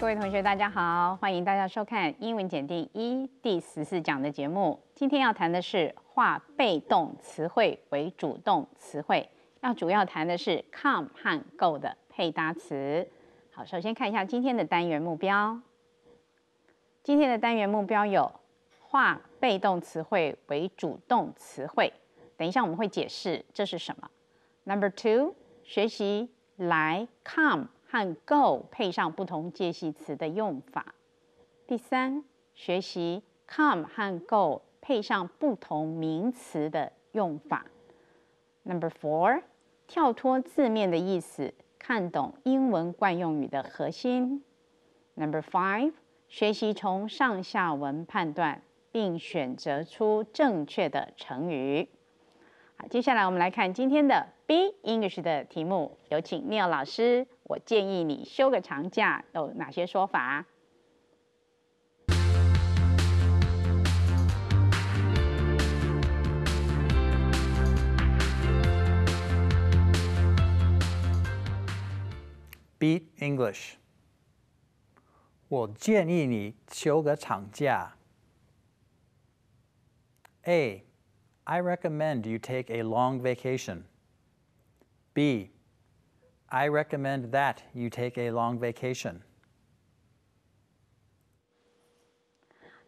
各位同学，大家好！欢迎大家收看《英文检定一》第十四讲的节目。今天要谈的是化被动词汇为主动词汇，要主要谈的是 come 和 go 的配搭词。好，首先看一下今天的单元目标。今天的单元目标有：化被动词汇为主动词汇。等一下我们会解释这是什么。Number two，学习来 come。和 go 配上不同介系词的用法。第三，学习 come 和 go 配上不同名词的用法。Number four，跳脱字面的意思，看懂英文惯用语的核心。Number five，学习从上下文判断并选择出正确的成语。好，接下来我们来看今天的 B English 的题目，有请 Neil 老师。我建议你休个长假，有哪些说法？Beat English，我建议你休个长假。A，I recommend you take a long vacation. B I recommend that you take a long vacation.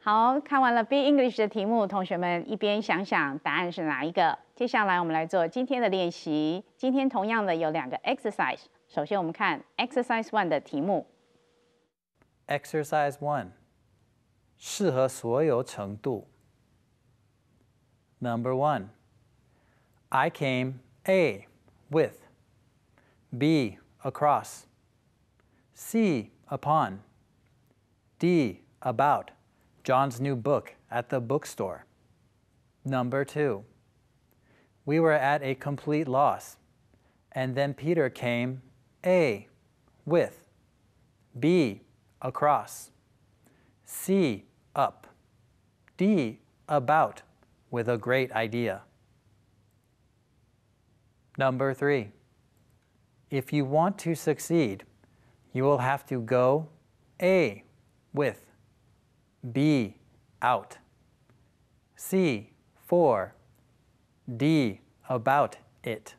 好，看完了 B English 的题目，同学们一边想想答案是哪一个。接下来我们来做今天的练习。今天同样的有两个 exercise。首先我们看 exercise one 的题目。Exercise one，适合所有程度。Number one，I came A with。B, across. C, upon. D, about. John's new book at the bookstore. Number two, we were at a complete loss. And then Peter came, A, with. B, across. C, up. D, about, with a great idea. Number three if you want to succeed, you will have to go A with, B out, C for, D about it.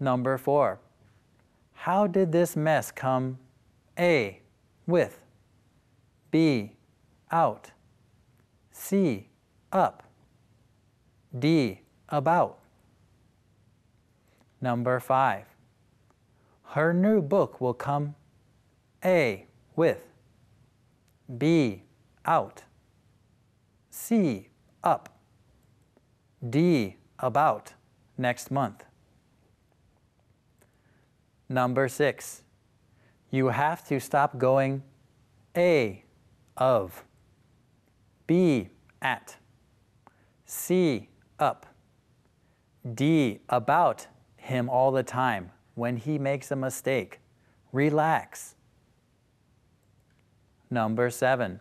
Number four, how did this mess come A with, B out, C up, D about? Number five, her new book will come A. with, B. out, C. up, D. about next month. Number six, you have to stop going A. of, B. at, C. up, D. about him all the time when he makes a mistake. Relax. Number seven,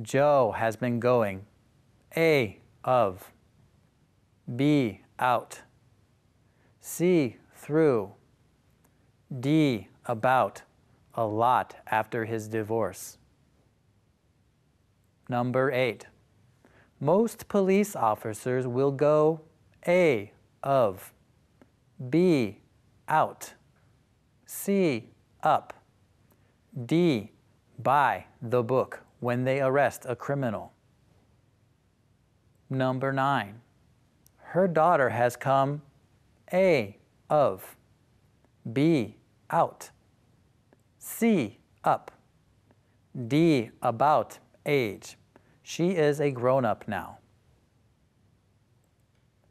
Joe has been going. A. Of. B. Out. C. Through. D. About. A lot after his divorce. Number eight, most police officers will go A. Of. B, out. C, up. D, by the book when they arrest a criminal. Number nine, her daughter has come A, of. B, out. C, up. D, about age. She is a grown up now.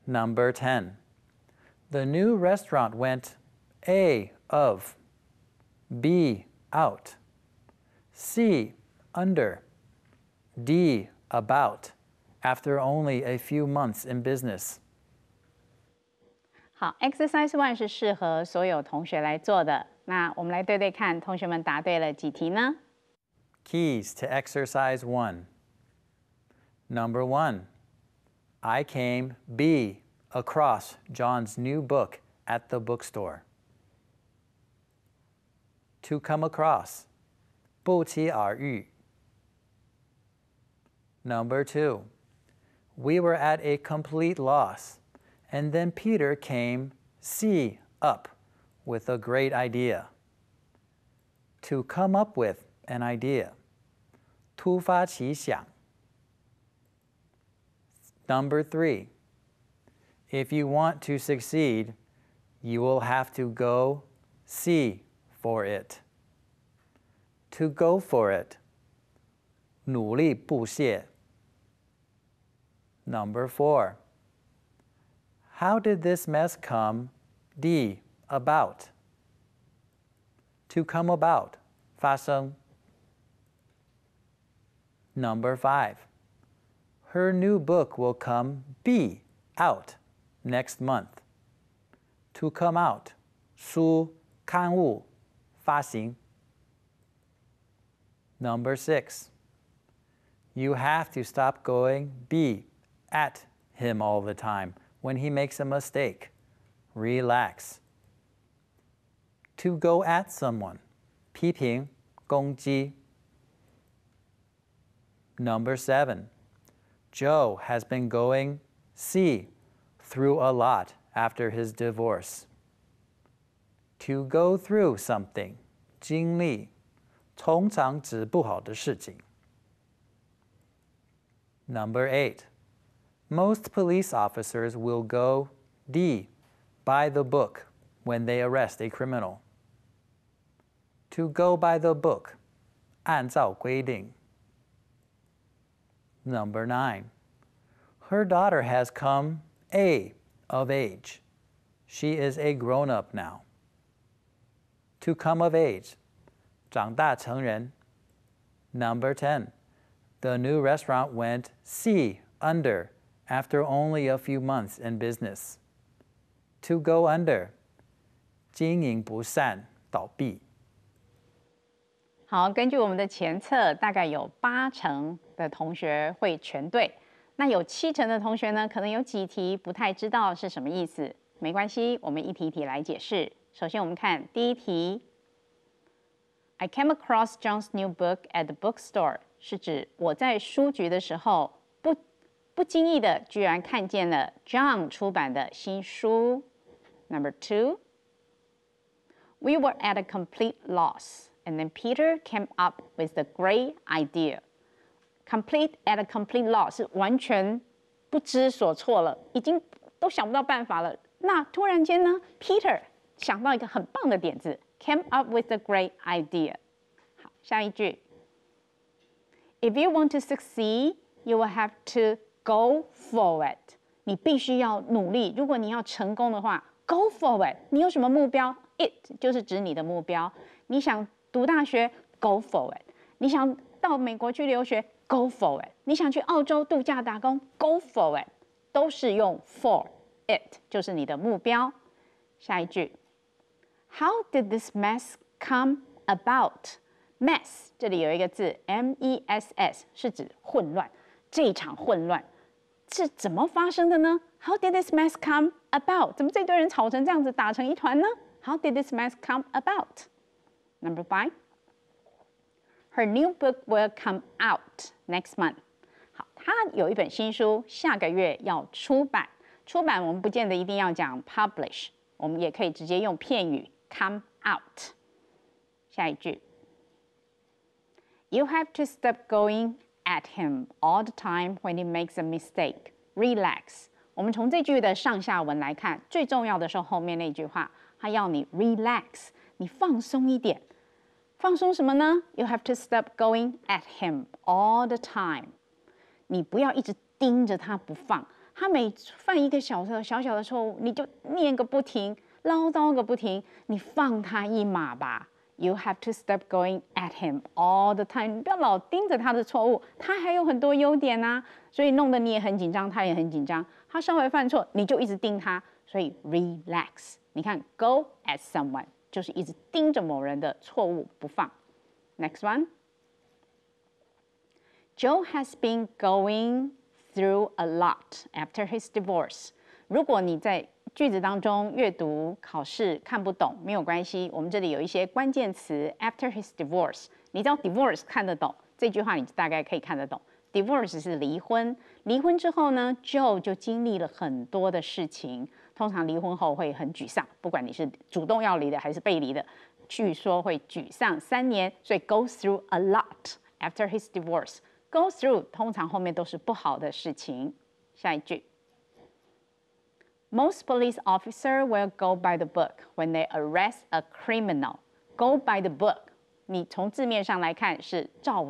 Number 10. The new restaurant went A of, B out, C under, D about, after only a few months in business. 好，Exercise One 是适合所有同学来做的。那我们来对对看，同学们答对了几题呢？Keys to Exercise One. Number one, I came B across John's new book at the bookstore. To come across. 不期而遇. Number two, we were at a complete loss, and then Peter came, see, up, with a great idea. To come up with an idea. 突发奇想. Number three, if you want to succeed, you will have to go see for it. To go for it. 努力不懈. Number four. How did this mess come? D. About. To come about. 发生. Number five. Her new book will come B. Out next month. To come out, 书刊物发行. Number six, you have to stop going be at him all the time when he makes a mistake. Relax. To go at someone, 批评攻击. Number seven, Joe has been going see through a lot after his divorce. To go through something, Number eight, most police officers will go D, by the book when they arrest a criminal. To go by the book, 按照规定. Number nine, her daughter has come a, of age. She is a grown-up now. To come of age, 长大成人. Number 10, the new restaurant went C, under, after only a few months in business. To go under, 经营不善，倒闭。好，根据我们的前测，大概有八成的同学会全对。那有七成的同学呢，可能有几题不太知道是什么意思，没关系，我们一题一题来解释。首先，我们看第一题，I came across John's new book at the book store，是指我在书局的时候不不经意的居然看见了 John 出版的新书。Number two，We were at a complete loss，and then Peter came up with the great idea。Complete at a complete loss 是完全不知所措了，已经都想不到办法了。那突然间呢，Peter 想到一个很棒的点子，came up with a great idea。好，下一句，If you want to succeed, you will have to go for it。你必须要努力。如果你要成功的话，go for it。你有什么目标？It 就是指你的目标。你想读大学，go for it。你想到美国去留学。Go for it！你想去澳洲度假打工？Go for it！都是用 for it，就是你的目标。下一句，How did this mess come about？Mess，这里有一个字 m e s s，是指混乱。这一场混乱是怎么发生的呢？How did this mess come about？怎么这堆人吵成这样子，打成一团呢？How did this mess come about？Number five。Her new book will come out next month. 好，她有一本新书，下个月要出版。出版我们不见得一定要讲 publish，我们也可以直接用片语 come out。下一句，You have to stop going at him all the time when he makes a mistake. Relax。我们从这句的上下文来看，最重要的是后面那句话，他要你 relax，你放松一点。放松什么呢？You have to stop going at him all the time。你不要一直盯着他不放，他每犯一个小小小小的错误，你就念个不停，唠叨个不停。你放他一马吧。You have to stop going at him all the time。不要老盯着他的错误，他还有很多优点啊。所以弄得你也很紧张，他也很紧张。他稍微犯错，你就一直盯他，所以 relax。你看，go at someone。就是一直盯着某人的错误不放。Next one, Joe has been going through a lot after his divorce。如果你在句子当中阅读考试看不懂，没有关系，我们这里有一些关键词。After his divorce，你知道 divorce 看得懂，这句话你大概可以看得懂。Divorce 是离婚，离婚之后呢，Joe 就经历了很多的事情。通常离婚后会很沮丧，不管你是主动要离的还是被离的，据说会沮丧三年，所以 go through a lot after his divorce。Go through 通常后面都是不好的事情。下一句，most police officer will go by the book when they arrest a criminal。Go by the book，你从字面上来看是照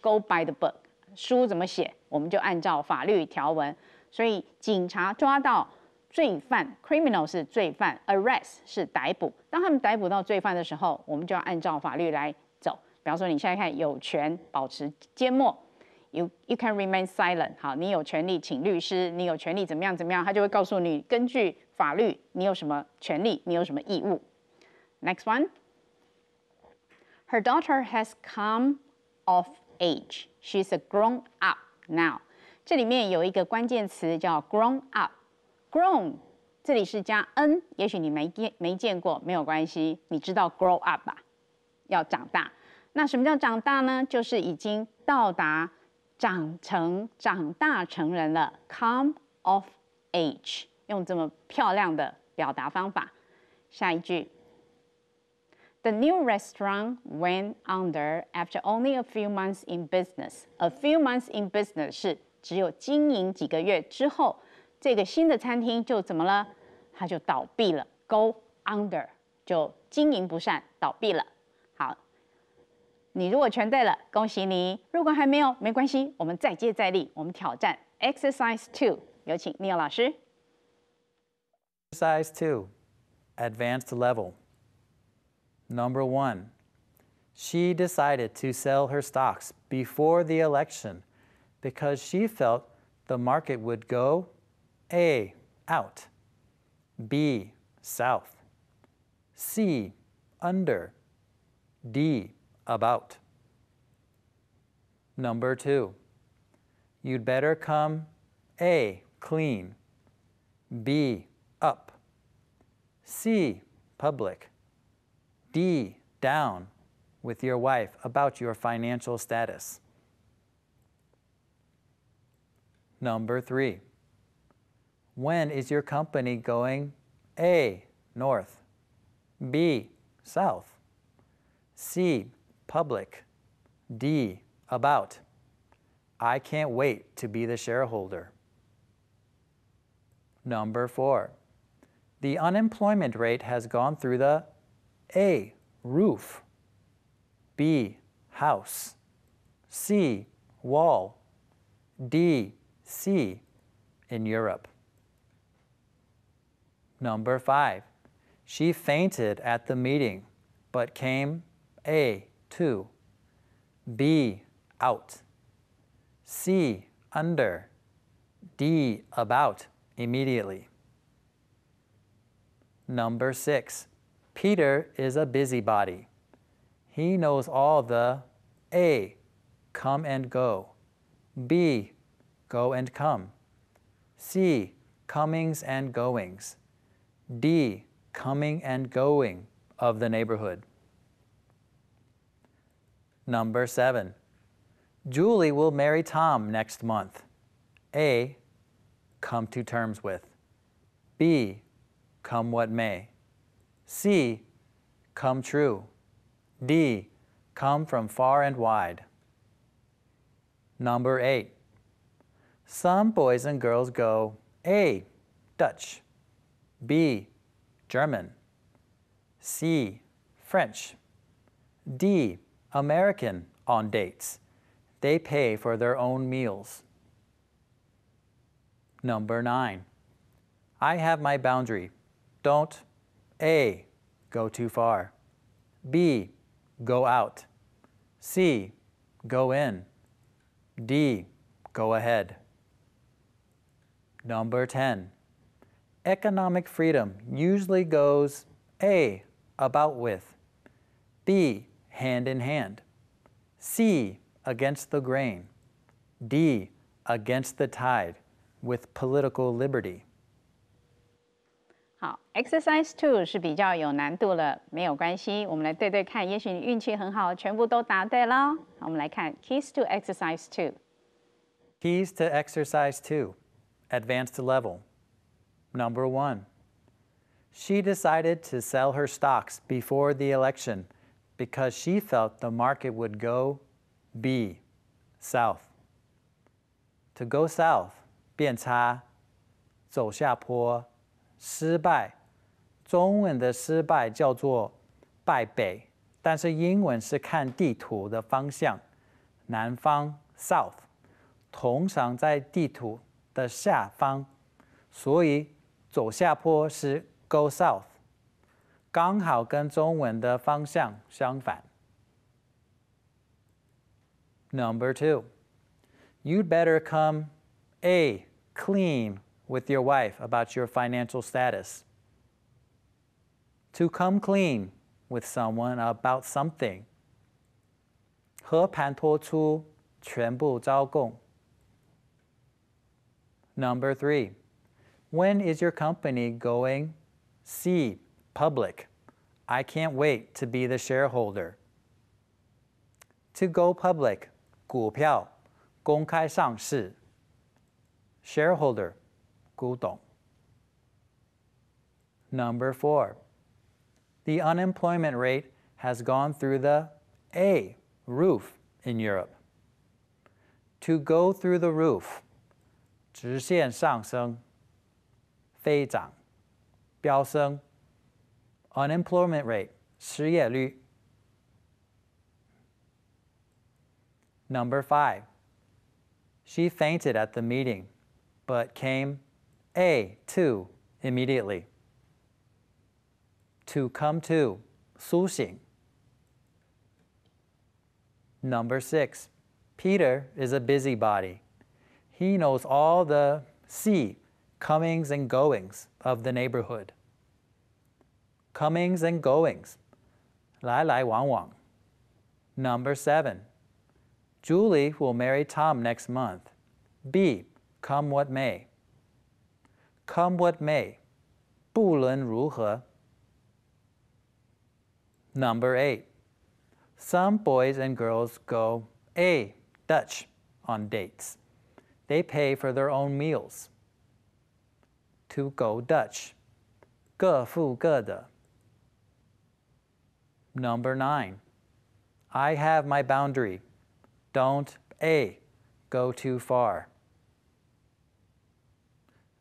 go by the book，书怎么写，我们就按照法律条文。所以警察抓到。罪犯 criminal 是罪犯 arrest 是逮捕。当他们逮捕到罪犯的时候，我们就要按照法律来走。比方说，你现在看，有权保持缄默，you you can remain silent 好，你有权利请律师，你有权利怎么样怎么样，他就会告诉你，根据法律，你有什么权利，你有什么义务。Next one，her daughter has come of age，she's a grown up now。这里面有一个关键词叫 grown up。Grown，这里是加 n，也许你没见没见过，没有关系，你知道 grow up 吧？要长大，那什么叫长大呢？就是已经到达长成长大成人了，come of age，用这么漂亮的表达方法。下一句，The new restaurant went under after only a few months in business. A few months in business 是只有经营几个月之后。这个新的餐厅就怎么了？它就倒闭了，go under，就经营不善，倒闭了。好，你如果全对了，恭喜你；如果还没有，没关系，我们再接再厉，我们挑战 exercise two。有请 Neil 老师。Exercise two, advanced level. Number one, she decided to sell her stocks before the election because she felt the market would go a, out. B, south. C, under. D, about. Number two, you'd better come A, clean. B, up. C, public. D, down with your wife about your financial status. Number three. When is your company going A, north, B, south, C, public, D, about? I can't wait to be the shareholder. Number four, the unemployment rate has gone through the A, roof, B, house, C, wall, D, sea in Europe. Number five, she fainted at the meeting, but came A, two, B, out, C, under, D, about, immediately. Number six, Peter is a busybody. He knows all the A, come and go, B, go and come, C, comings and goings, D, coming and going of the neighborhood. Number seven, Julie will marry Tom next month. A, come to terms with. B, come what may. C, come true. D, come from far and wide. Number eight, some boys and girls go A, Dutch, B. German. C. French. D. American on dates. They pay for their own meals. Number 9. I have my boundary. Don't A. Go too far. B. Go out. C. Go in. D. Go ahead. Number 10 economic freedom usually goes A, about with, B, hand in hand, C, against the grain, D, against the tide, with political liberty. 好，Exercise Two 是比较有难度了，没有关系，我们来对对看，也许你运气很好，全部都答对了。我们来看 Keys to Exercise Two。Keys to Exercise Two, Advanced Level. Number one, she decided to sell her stocks before the election because she felt the market would go B, south. To go south, 变差,走下坡,失败。中文的失败叫做败北，但是英文是看地图的方向，南方 south，通常在地图的下方，所以走下坡是 go south，刚好跟中文的方向相反。Number two, you'd better come A, clean with your wife about your financial status. To come clean with someone about something. 和盘托出，全部招供。Number three. When is your company going C, public? I can't wait to be the shareholder. To go public, Shareholder, 股票公开上市，shareholder Number four, the unemployment rate has gone through the A roof in Europe. To go through the roof, 直线上升。飞涨、飙升；unemployment rate 失业率。Number five, she fainted at the meeting, but came A to immediately. To come to, 苏醒. Number six, Peter is a busybody. He knows all the C comings and goings of the neighborhood. Comings and goings. Lai Lai Wang Wang. Number seven. Julie will marry Tom next month. B. Come what may. Come what may. 不论如何. Number eight. Some boys and girls go A. Dutch on dates. They pay for their own meals to go Dutch. 各付各的. Number nine, I have my boundary. Don't A, go too far.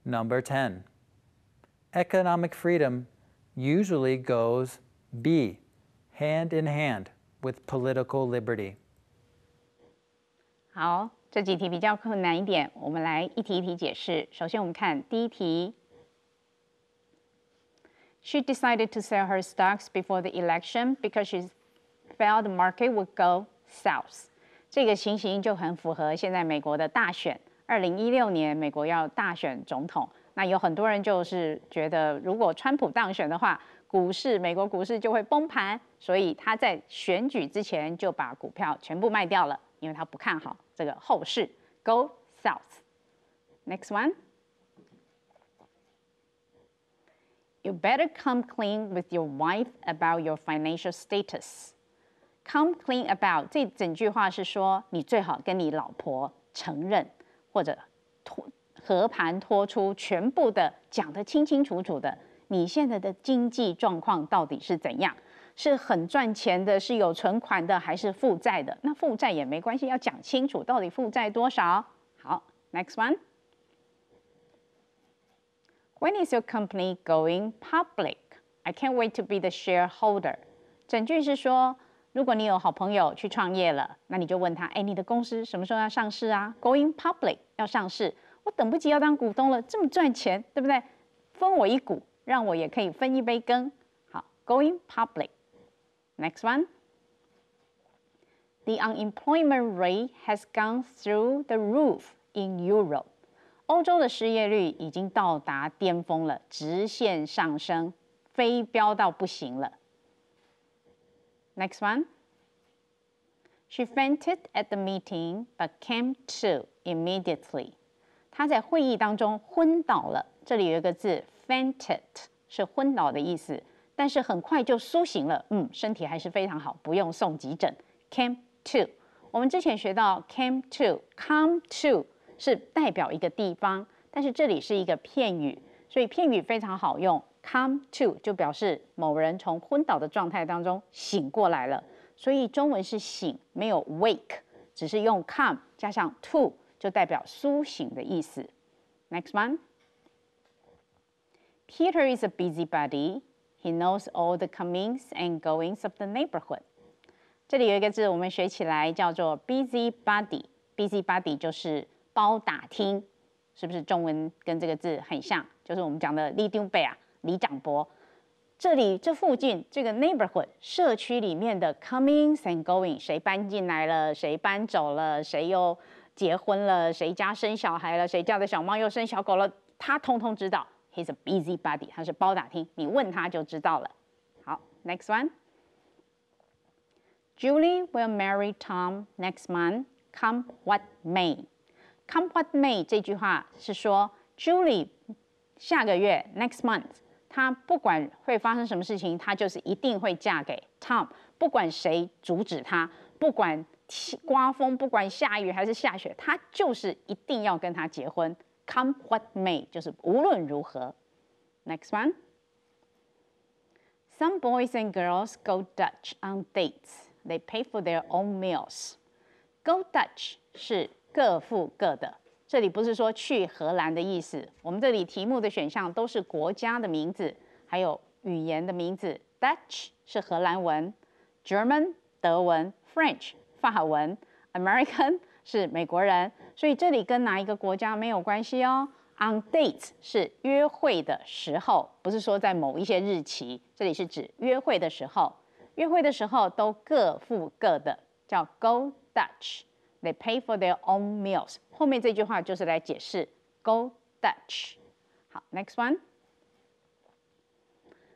Number 10, economic freedom usually goes B, hand in hand with political liberty. 好，这几题比较困难一点，我们来一题一题解释。首先，我们看第一题 She decided to sell her stocks before the election because she felt the market would go south。这个情形就很符合现在美国的大选。二零一六年美国要大选总统，那有很多人就是觉得，如果川普当选的话，股市美国股市就会崩盘，所以他在选举之前就把股票全部卖掉了，因为他不看好这个后市。Go south。Next one. you better come clean with your wife about your financial status. Come clean about 这整句话是说，你最好跟你老婆承认，或者脱和盘托出，全部的讲得清清楚楚的，你现在的经济状况到底是怎样？是很赚钱的，是有存款的，还是负债的？那负债也没关系，要讲清楚到底负债多少。好，next one。when is your company going public? I can't wait to be the shareholder。整句是说，如果你有好朋友去创业了，那你就问他，哎，你的公司什么时候要上市啊？Going public 要上市，我等不及要当股东了，这么赚钱，对不对？分我一股，让我也可以分一杯羹。好，Going public。Next one. The unemployment rate has gone through the roof in Europe. 欧洲的失业率已经到达巅峰了，直线上升，飞飙到不行了。Next one, she fainted at the meeting, but came to immediately. 她在会议当中昏倒了，这里有一个字 fainted，是昏倒的意思，但是很快就苏醒了。嗯，身体还是非常好，不用送急诊。Came to，我们之前学到 came to，come to。是代表一个地方，但是这里是一个片语，所以片语非常好用。Come to 就表示某人从昏倒的状态当中醒过来了，所以中文是醒，没有 wake，只是用 come 加上 to 就代表苏醒的意思。Next one, Peter is a busybody. He knows all the comings and goings of the neighborhood. 这里有一个字，我们学起来叫做 busybody。busybody 就是。包打听，是不是中文跟这个字很像？就是我们讲的 l e a d u b 啊，里长伯。这里这附近这个 neighborhood 社区里面的 coming s and going，谁搬进来了，谁搬走了，谁又结婚了，谁家生小孩了，谁家的小猫又生小狗了，他通通知道。He's a busy body，他是包打听，你问他就知道了。好，next one，Julie will marry Tom next month. Come what may. Come what may 这句话是说，Julie 下个月 next month，她不管会发生什么事情，她就是一定会嫁给 Tom，不管谁阻止她，不管刮风，不管下雨还是下雪，她就是一定要跟他结婚。Come what may 就是无论如何。Next one. boys and girls go Dutch on dates. They pay for their own meals. Go Dutch 是各付各的，这里不是说去荷兰的意思。我们这里题目的选项都是国家的名字，还有语言的名字。Dutch 是荷兰文，German 德文，French 法文，American 是美国人。所以这里跟哪一个国家没有关系哦。On date 是约会的时候，不是说在某一些日期，这里是指约会的时候。约会的时候都各付各的，叫 Go Dutch。They pay for their own meals。后面这句话就是来解释 Go Dutch。好，next one。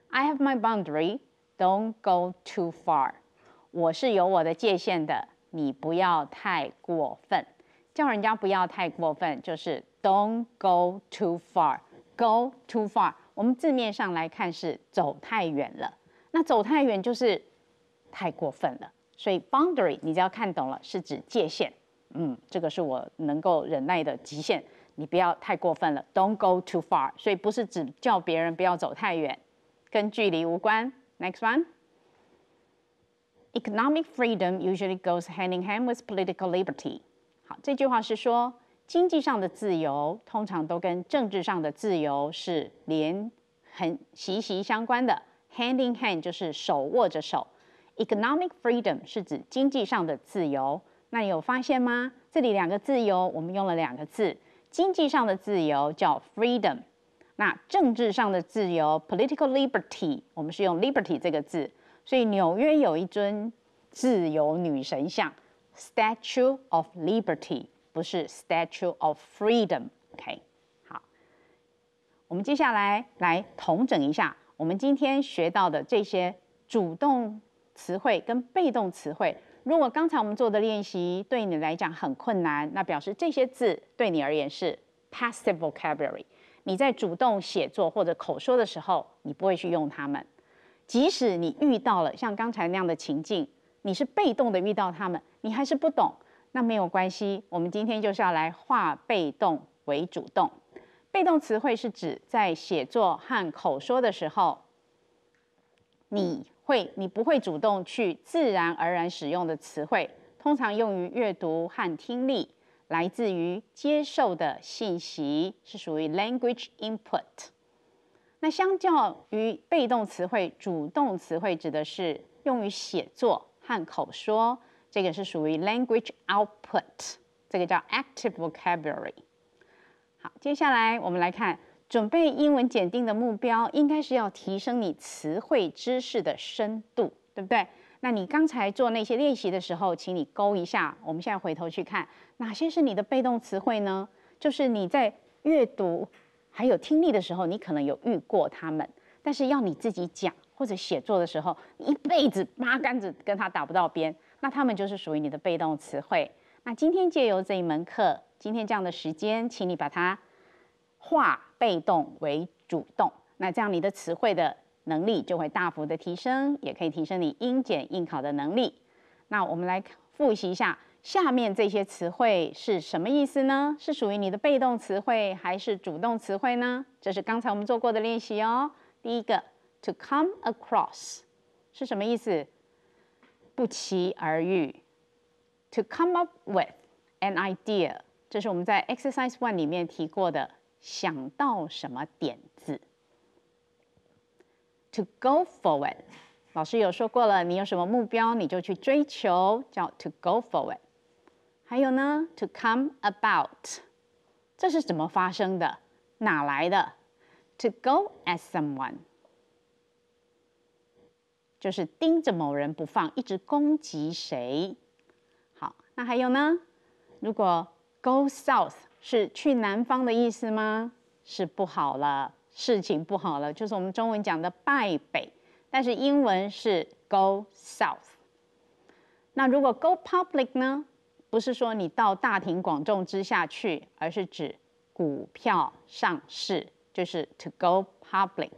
I have my boundary. Don't go too far。我是有我的界限的，你不要太过分。叫人家不要太过分，就是 Don't go too far. Go too far。我们字面上来看是走太远了。那走太远就是太过分了。所以 boundary 你就要看懂了，是指界限。嗯，这个是我能够忍耐的极限，你不要太过分了。Don't go too far。所以不是指叫别人不要走太远，跟距离无关。Next one, economic freedom usually goes hand in hand with political liberty。好，这句话是说经济上的自由通常都跟政治上的自由是连很息息相关的。Hand in hand 就是手握着手。Economic freedom 是指经济上的自由。那你有发现吗？这里两个自由，我们用了两个字：经济上的自由叫 freedom，那政治上的自由 political liberty，我们是用 liberty 这个字。所以纽约有一尊自由女神像，statue of liberty，不是 statue of freedom。OK，好，我们接下来来统整一下我们今天学到的这些主动。词汇跟被动词汇，如果刚才我们做的练习对你来讲很困难，那表示这些字对你而言是 passive vocabulary。你在主动写作或者口说的时候，你不会去用它们。即使你遇到了像刚才那样的情境，你是被动的遇到他们，你还是不懂。那没有关系，我们今天就是要来化被动为主动。被动词汇是指在写作和口说的时候，你。会，你不会主动去自然而然使用的词汇，通常用于阅读和听力，来自于接受的信息，是属于 language input。那相较于被动词汇，主动词汇指的是用于写作和口说，这个是属于 language output，这个叫 active vocabulary。好，接下来我们来看。准备英文检定的目标，应该是要提升你词汇知识的深度，对不对？那你刚才做那些练习的时候，请你勾一下。我们现在回头去看，哪些是你的被动词汇呢？就是你在阅读还有听力的时候，你可能有遇过他们，但是要你自己讲或者写作的时候，一辈子八竿子跟他打不到边，那他们就是属于你的被动词汇。那今天借由这一门课，今天这样的时间，请你把它。化被动为主动，那这样你的词汇的能力就会大幅的提升，也可以提升你应检应考的能力。那我们来复习一下，下面这些词汇是什么意思呢？是属于你的被动词汇还是主动词汇呢？这是刚才我们做过的练习哦。第一个，to come across 是什么意思？不期而遇。to come up with an idea，这是我们在 Exercise One 里面提过的。想到什么点子，to go for it。老师有说过了，你有什么目标，你就去追求，叫 to go for it。还有呢，to come about，这是怎么发生的，哪来的？to go at someone，就是盯着某人不放，一直攻击谁。好，那还有呢？如果 go south。是去南方的意思吗？是不好了，事情不好了，就是我们中文讲的败北。但是英文是 go south。那如果 go public 呢？不是说你到大庭广众之下去，而是指股票上市，就是 to go public。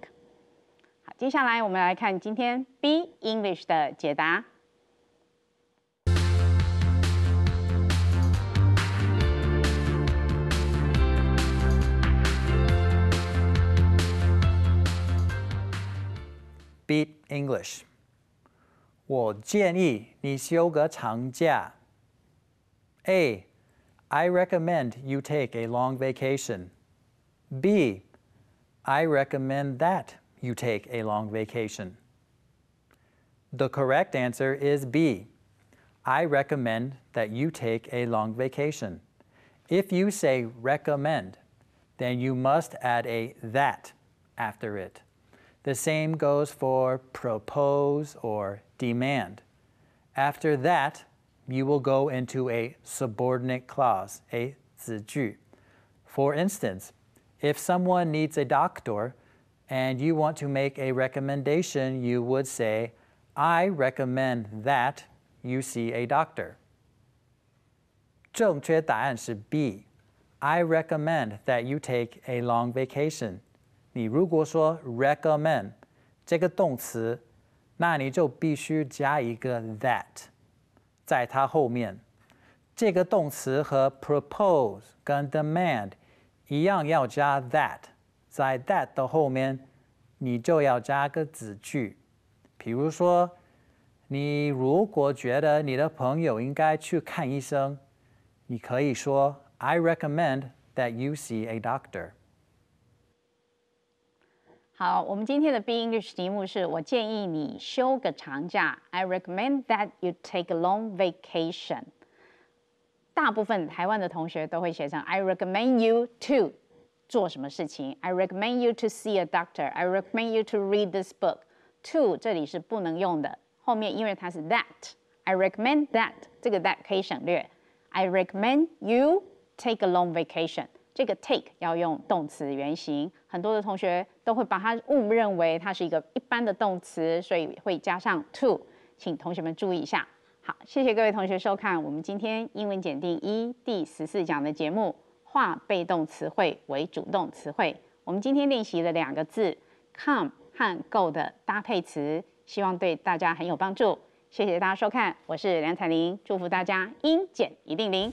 好，接下来我们来看今天 B English 的解答。beat English. 我建议你休个长假。A. I recommend you take a long vacation. B. I recommend that you take a long vacation. The correct answer is B. I recommend that you take a long vacation. If you say recommend, then you must add a that after it. The same goes for propose or demand. After that, you will go into a subordinate clause, a zhu. For instance, if someone needs a doctor and you want to make a recommendation, you would say, I recommend that you see a doctor. 正确答案是 B. I recommend that you take a long vacation. 你如果说 recommend 这个动词，那你就必须加一个 that 在它后面。这个动词和 propose 跟 demand 一样，要加 that，在 that 的后面，你就要加个子句。比如说，你如果觉得你的朋友应该去看医生，你可以说 I recommend that you see a doctor。好，我们今天的 B English 题目是：我建议你休个长假。I recommend that you take a long vacation。大部分台湾的同学都会写成 I recommend you to 做什么事情。I recommend you to see a doctor。I recommend you to read this book。to 这里是不能用的，后面因为它是 that。I recommend that 这个 that 可以省略。I recommend you take a long vacation。这个 take 要用动词原形，很多的同学都会把它误认为它是一个一般的动词，所以会加上 to，请同学们注意一下。好，谢谢各位同学收看我们今天英文检定一第十四讲的节目，化被动词汇为主动词汇。我们今天练习了两个字 come 和 go 的搭配词，希望对大家很有帮助。谢谢大家收看，我是梁彩玲，祝福大家英检一定零。